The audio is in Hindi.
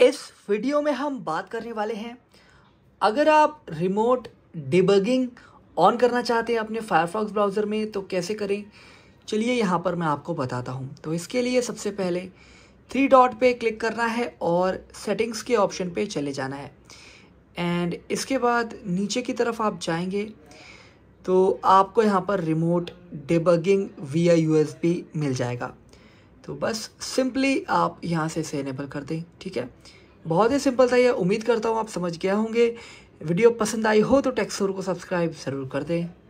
इस वीडियो में हम बात करने वाले हैं अगर आप रिमोट डिबगिंग ऑन करना चाहते हैं अपने फायरफॉक्स ब्राउज़र में तो कैसे करें चलिए यहाँ पर मैं आपको बताता हूँ तो इसके लिए सबसे पहले थ्री डॉट पे क्लिक करना है और सेटिंग्स के ऑप्शन पे चले जाना है एंड इसके बाद नीचे की तरफ आप जाएंगे तो आपको यहाँ पर रिमोट डिबगिंग वी आई मिल जाएगा तो बस सिंपली आप यहाँ से इसे इनेबल कर दें ठीक है बहुत ही सिंपल था यह उम्मीद करता हूँ आप समझ गया होंगे वीडियो पसंद आई हो तो टेक्सोर को सब्सक्राइब ज़रूर कर दें